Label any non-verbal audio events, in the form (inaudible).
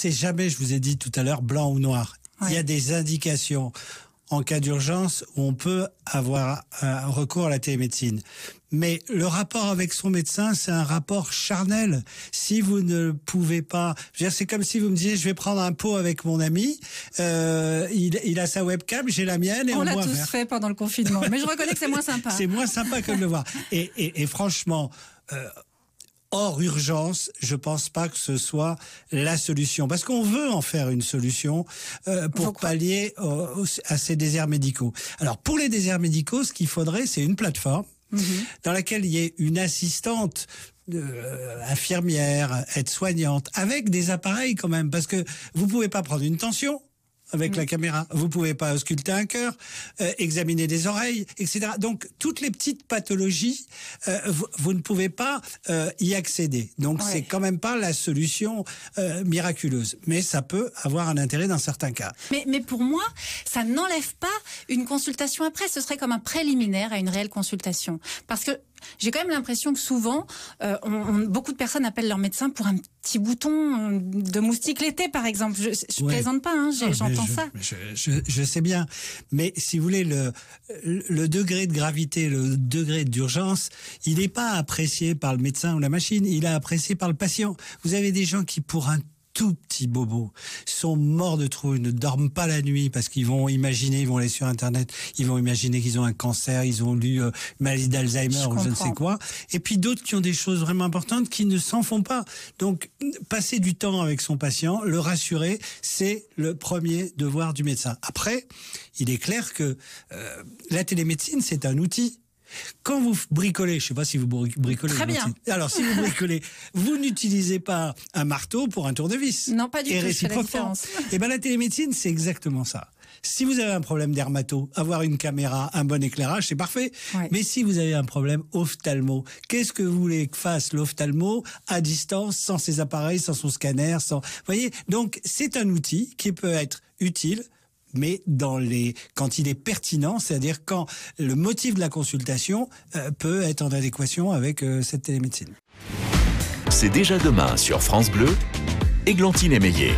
c'est jamais, je vous ai dit tout à l'heure, blanc ou noir. Il y a des indications en cas d'urgence où on peut avoir un recours à la télémédecine. Mais le rapport avec son médecin, c'est un rapport charnel. Si vous ne pouvez pas, c'est comme si vous me disiez, je vais prendre un pot avec mon ami. Euh, il, a sa webcam, j'ai la mienne et on, on l'a tous fait pendant le confinement. Mais je reconnais que c'est moins sympa. (laughs) c'est moins sympa que de le voir. Et, franchement. Euh, hors urgence, je pense pas que ce soit la solution. Parce qu'on veut en faire une solution euh, pour pallier euh, à ces déserts médicaux. Alors pour les déserts médicaux, ce qu'il faudrait, c'est une plateforme mhm. dans laquelle il y ait une assistante euh, infirmière, aide-soignante, avec des appareils quand même, parce que vous pouvez pas prendre une tension, avec la caméra. Vous pouvez pas ausculter un cœur, euh, examiner des oreilles, etc. Donc toutes les petites pathologies, euh, vous, ne pouvez pas euh, y accéder. Donc ce c'est quand même pas la solution miraculeuse, mais ça peut avoir un intérêt dans certains cas. Mais, mais pour moi, ça n'enlève pas une consultation après. Ce serait comme un préliminaire à une réelle consultation, parce que j'ai quand même l'impression que souvent, euh, beaucoup de personnes appellent leur médecin pour un petit bouton euh, de moustique l'été, par exemple. Je ne plaisante pas, hein, ah, j'entends ça. Je, sais bien. Mais si vous voulez, le, le degré de gravité, le degré d'urgence, il n'est pas apprécié par le médecin ou la machine, il est apprécié par le patient. Vous avez des gens qui, pour un tout petits bobos sont morts de trouille, ne dorment pas la nuit parce qu'ils vont imaginer, ils vont aller sur Internet, ils vont imaginer qu'ils ont un cancer, ils ont lu euh, maladie d'Alzheimer ou je ne sais quoi. Et puis d'autres qui ont des choses vraiment importantes qui ne s'en font pas. Donc, passer du temps avec son patient, le rassurer, c'est le premier devoir du médecin. Après, il est clair que euh, la télémédecine, c'est un outil quand vous bricolez, je ne sais pas si vous bricolez. Très bien. Alors, si vous (laughs) bricolez, vous n'utilisez pas un marteau pour un tour de vis. Non, pas du et tout. Réciproquement. Et (laughs) eh bien, la télémédecine, c'est exactement ça. Si vous avez un problème dermato, avoir une caméra, un bon éclairage, c'est parfait. Mais si vous avez un problème ophtalmo, qu'est-ce que vous voulez que fasse l'ophtalmo à distance, sans ses appareils, sans son scanner, sans. Vous voyez Donc, c'est un outil qui peut être utile mais dans les quand il est pertinent, c'est-à-dire quand le motif de la consultation euh, peut être en adéquation avec euh, cette télémédecine. C'est déjà demain sur France Bleu, Églantine Meillet.